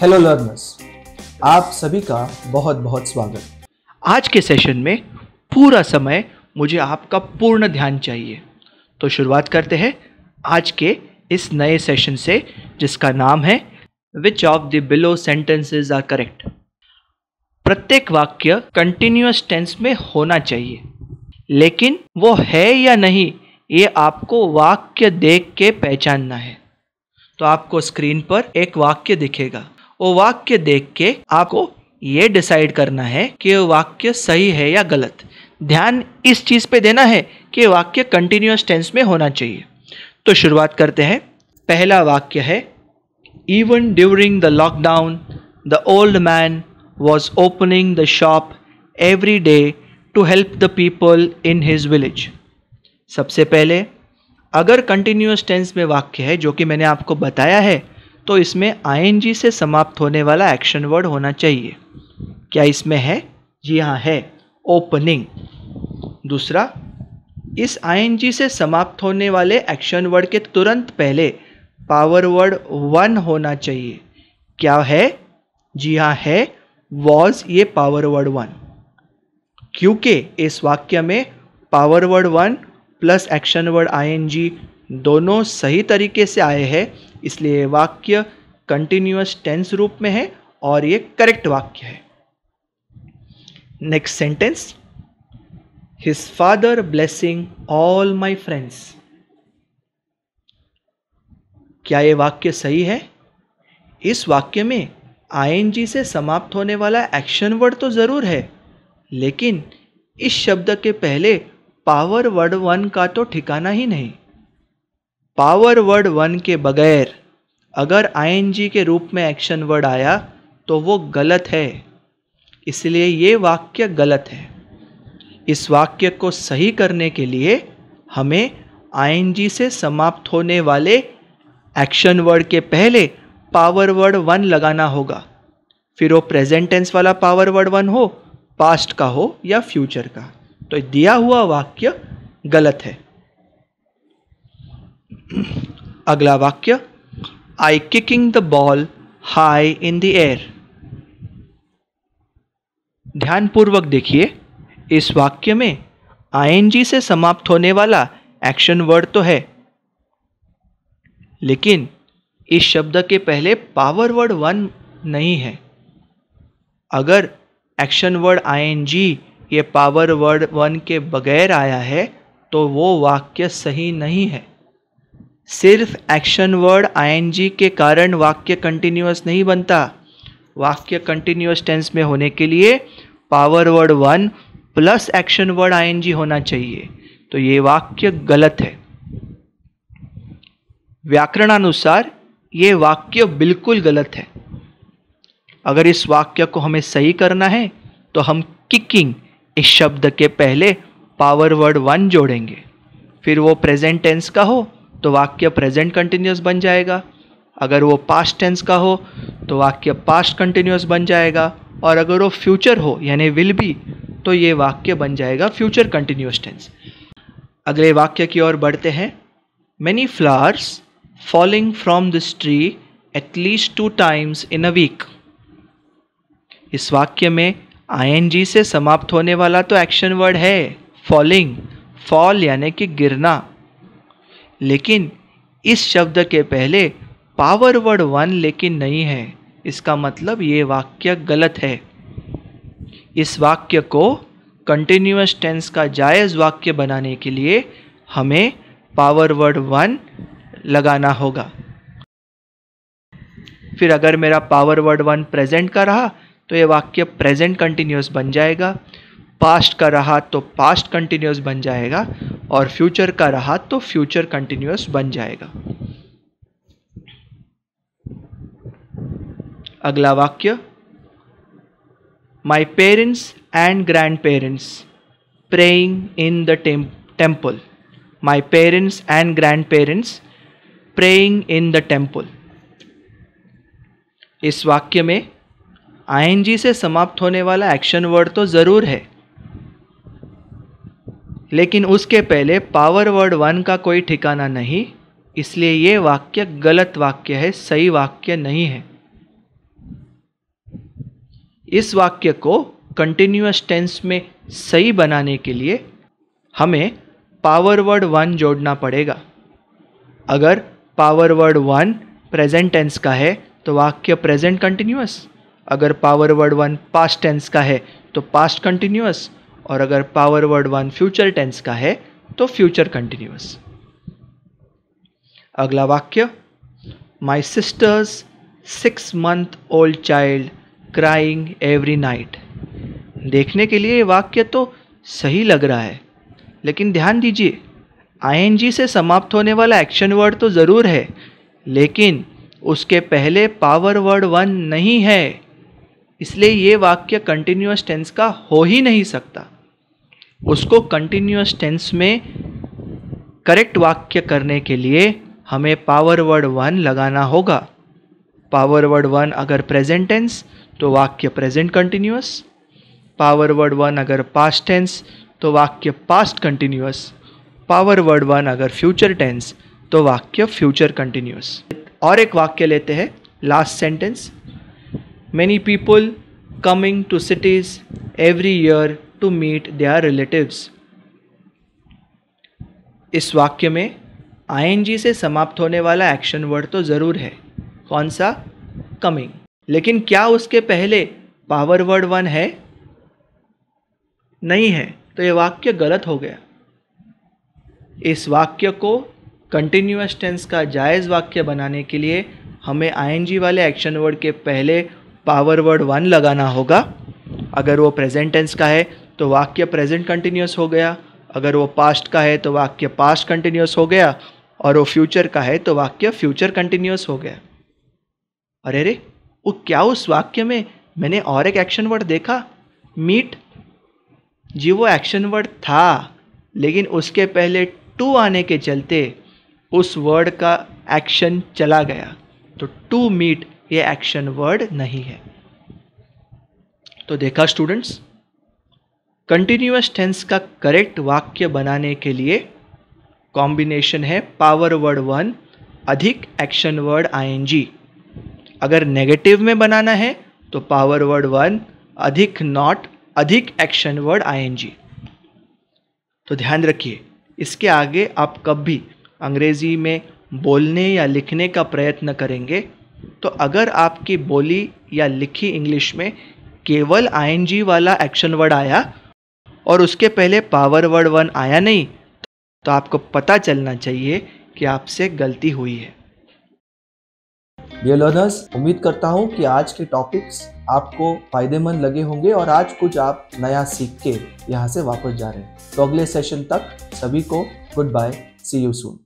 hello learners आप सभी का बहुत बहुत स्वागत आज के सेशन में पूरा समय मुझे आपका पूर्ण ध्यान चाहिए तो शुरुआत करते हैं आज के इस नए सेशन से जिसका नाम है which of the below sentences are correct प्रत्येक वाक्य कंटिन्यूस टेंस में होना चाहिए लेकिन वो है या नहीं ये आपको वाक्य देख के पहचानना है तो आपको स्क्रीन पर एक वाक्य दिखेगा वो वाक्य देख के आपको ये डिसाइड करना है कि वाक्य सही है या गलत ध्यान इस चीज़ पे देना है कि वाक्य कंटिन्यूस टेंस में होना चाहिए तो शुरुआत करते हैं पहला वाक्य है even during the lockdown the old man was opening the shop every day to help the people in his village सबसे पहले अगर कंटिन्यूस टेंस में वाक्य है जो कि मैंने आपको बताया है तो इसमें आई से समाप्त होने वाला एक्शन वर्ड होना चाहिए क्या इसमें है जी हाँ है ओपनिंग दूसरा इस आई से समाप्त होने वाले एक्शन वर्ड के तुरंत पहले पावर वर्ड वन होना चाहिए क्या है जी हाँ है वॉज ये पावर वर्ड वन क्योंकि इस वाक्य में power word one plus action word आई दोनों सही तरीके से आए हैं इसलिए वाक्य कंटिन्यूस टेंस रूप में है और ये करेक्ट वाक्य है next sentence his father blessing all my friends क्या ये वाक्य सही है इस वाक्य में आई से समाप्त होने वाला एक्शन वर्ड तो ज़रूर है लेकिन इस शब्द के पहले पावर वर्ड वन का तो ठिकाना ही नहीं पावर वर्ड वन के बगैर अगर आईएनजी के रूप में एक्शन वर्ड आया तो वो गलत है इसलिए ये वाक्य गलत है इस वाक्य को सही करने के लिए हमें आईएनजी से समाप्त होने वाले एक्शन वर्ड के पहले पावर वर्ड वन लगाना होगा फिर वो प्रेजेंट टेंस वाला पावर वर्ड वन हो पास्ट का हो या फ्यूचर का तो दिया हुआ वाक्य गलत है अगला वाक्य I kicking the ball high in the air ध्यानपूर्वक देखिए इस वाक्य में आईएनजी से समाप्त होने वाला एक्शन वर्ड तो है लेकिन इस शब्द के पहले पावर वर्ड वन नहीं है अगर एक्शन वर्ड आईएनजी ये पावर वर्ड वन के बगैर आया है तो वो वाक्य सही नहीं है सिर्फ एक्शन वर्ड आईएनजी के कारण वाक्य कंटिन्यूस नहीं बनता वाक्य कंटिन्यूस टेंस में होने के लिए power word one plus action word ING होना चाहिए तो ये वाक्य गलत है व्याकरणानुसार ये वाक्य बिल्कुल गलत है अगर इस वाक्य को हमें सही करना है तो हम किकिंग इस शब्द के पहले पावर वर्ड वन जोड़ेंगे फिर वो प्रेजेंट टेंस का हो तो वाक्य प्रेजेंट कंटिन्यूस बन जाएगा अगर वो पास्ट टेंस का हो तो वाक्य पास्ट कंटिन्यूस बन जाएगा और अगर वो फ्यूचर हो यानी विल बी तो ये वाक्य बन जाएगा फ्यूचर कंटिन्यूस टेंस अगले वाक्य की ओर बढ़ते हैं many flowers falling from this tree at least two times in a week इस वाक्य में आई से समाप्त होने वाला तो एक्शन वर्ड है फॉलिंग फॉल यानी कि गिरना लेकिन इस शब्द के पहले पावर वर्ड वन लेकिन नहीं है इसका मतलब ये वाक्य गलत है इस वाक्य को कंटिन्यूस टेंस का जायज़ वाक्य बनाने के लिए हमें पावर वर्ड वन लगाना होगा फिर अगर मेरा पावर वर्ड वन प्रेजेंट का रहा तो ये वाक्य प्रेजेंट कंटिन्यूस बन जाएगा पास्ट का रहा तो पास्ट कंटिन्यूस बन जाएगा और फ्यूचर का रहा तो फ्यूचर कंटिन्यूस बन जाएगा अगला वाक्य my parents and grandparents praying in the temple my parents and grandparents praying in the temple इस वाक्य में आई से समाप्त होने वाला एक्शन वर्ड तो ज़रूर है लेकिन उसके पहले पावर वर्ड वन का कोई ठिकाना नहीं इसलिए ये वाक्य गलत वाक्य है सही वाक्य नहीं है इस वाक्य को कंटिन्यूस टेंस में सही बनाने के लिए हमें पावर वर्ड वन जोड़ना पड़ेगा अगर power word one present tense का है तो वाक्य प्रेजेंट कंटिन्यूस अगर power word one past tense का है तो पास्ट कंटिन्यूस और अगर power word one future tense का है तो फ्यूचर कंटिन्यूस अगला वाक्य my sister's six month old child crying every night देखने के लिए ये वाक्य तो सही लग रहा है लेकिन ध्यान दीजिए आईएनजी से समाप्त होने वाला एक्शन वर्ड तो ज़रूर है लेकिन उसके पहले पावर वर्ड वन नहीं है इसलिए ये वाक्य कंटिन्यूस टेंस का हो ही नहीं सकता उसको कंटिन्यूस टेंस में करेक्ट वाक्य करने के लिए हमें पावर वर्ड वन लगाना होगा पावर वर्ड वन अगर प्रेजेंट टेंस तो वाक्य present continuous power word one अगर पास्ट टेंस तो वाक्य past continuous power word one अगर फ्यूचर टेंस तो वाक्य फ्यूचर कंटिन्यूस और एक वाक्य लेते हैं last sentence many people coming to cities every year to meet their relatives इस वाक्य में आई से समाप्त होने वाला एक्शन वर्ड तो ज़रूर है कौन सा कमिंग लेकिन क्या उसके पहले पावर वर्ड वन है नहीं है तो ये वाक्य गलत हो गया इस वाक्य को कंटिन्यूस टेंस का जायज़ वाक्य बनाने के लिए हमें आई वाले एक्शन वर्ड के पहले पावर वर्ड वन लगाना होगा अगर वो प्रेजेंट टेंस का है तो वाक्य प्रेजेंट कंटिन्यूस हो गया अगर वो पास्ट का है तो वाक्य पास्ट कंटिन्यूस हो गया और वो फ्यूचर का है तो वाक्य फ्यूचर कंटिन्यूस हो गया अरे रे वो क्या उस वाक्य में मैंने और एक एक्शन वर्ड देखा मीट जी वो एक्शन वर्ड था लेकिन उसके पहले टू आने के चलते उस वर्ड का एक्शन चला गया तो टू मीट ये एक्शन वर्ड नहीं है तो देखा स्टूडेंट्स कंटिन्यूस टेंस का करेक्ट वाक्य बनाने के लिए कॉम्बिनेशन है पावर वर्ड वन अधिक एक्शन वर्ड आईएनजी अगर नेगेटिव में बनाना है तो पावर वर्ड वन अधिक नॉट अधिक एक्शन वर्ड आईएनजी तो ध्यान रखिए इसके आगे आप कब भी अंग्रेज़ी में बोलने या लिखने का प्रयत्न करेंगे तो अगर आपकी बोली या लिखी इंग्लिश में केवल आईएनजी वाला एक्शन वर्ड आया और उसके पहले पावर वर्ड वन आया नहीं तो आपको पता चलना चाहिए कि आपसे गलती हुई है लर्नर्स उम्मीद करता हूँ कि आज के टॉपिक्स आपको फायदेमंद लगे होंगे और आज कुछ आप नया सीख के यहाँ से वापस जा रहे हैं तो अगले सेशन तक सभी को goodbye see you soon